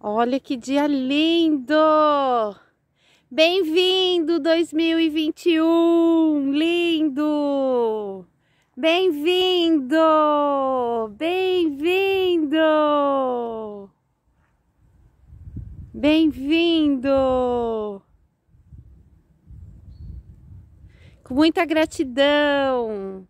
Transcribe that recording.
Olha que dia lindo! Bem-vindo 2021! Lindo! Bem-vindo! Bem-vindo! Bem-vindo! Com muita gratidão!